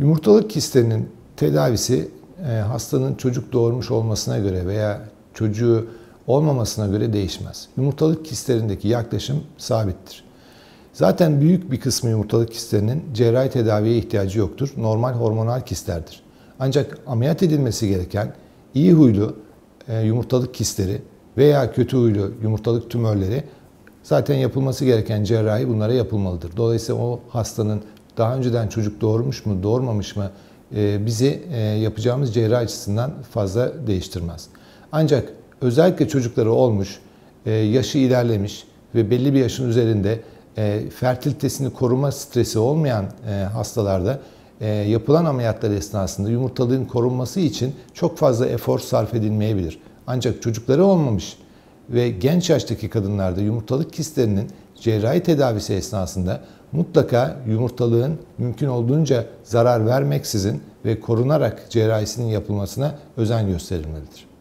Yumurtalık kistlerinin tedavisi e, hastanın çocuk doğurmuş olmasına göre veya çocuğu olmamasına göre değişmez. Yumurtalık kistlerindeki yaklaşım sabittir. Zaten büyük bir kısmı yumurtalık kistlerinin cerrahi tedaviye ihtiyacı yoktur. Normal hormonal kistlerdir. Ancak ameliyat edilmesi gereken iyi huylu e, yumurtalık kistleri veya kötü huylu yumurtalık tümörleri zaten yapılması gereken cerrahi bunlara yapılmalıdır. Dolayısıyla o hastanın daha önceden çocuk doğurmuş mu, doğurmamış mı e, bizi e, yapacağımız cerrahi açısından fazla değiştirmez. Ancak özellikle çocukları olmuş, e, yaşı ilerlemiş ve belli bir yaşın üzerinde fertilitesini koruma stresi olmayan hastalarda yapılan ameliyatlar esnasında yumurtalığın korunması için çok fazla efor sarf edilmeyebilir. Ancak çocukları olmamış ve genç yaştaki kadınlarda yumurtalık kistlerinin cerrahi tedavisi esnasında mutlaka yumurtalığın mümkün olduğunca zarar vermeksizin ve korunarak cerrahisinin yapılmasına özen gösterilmelidir.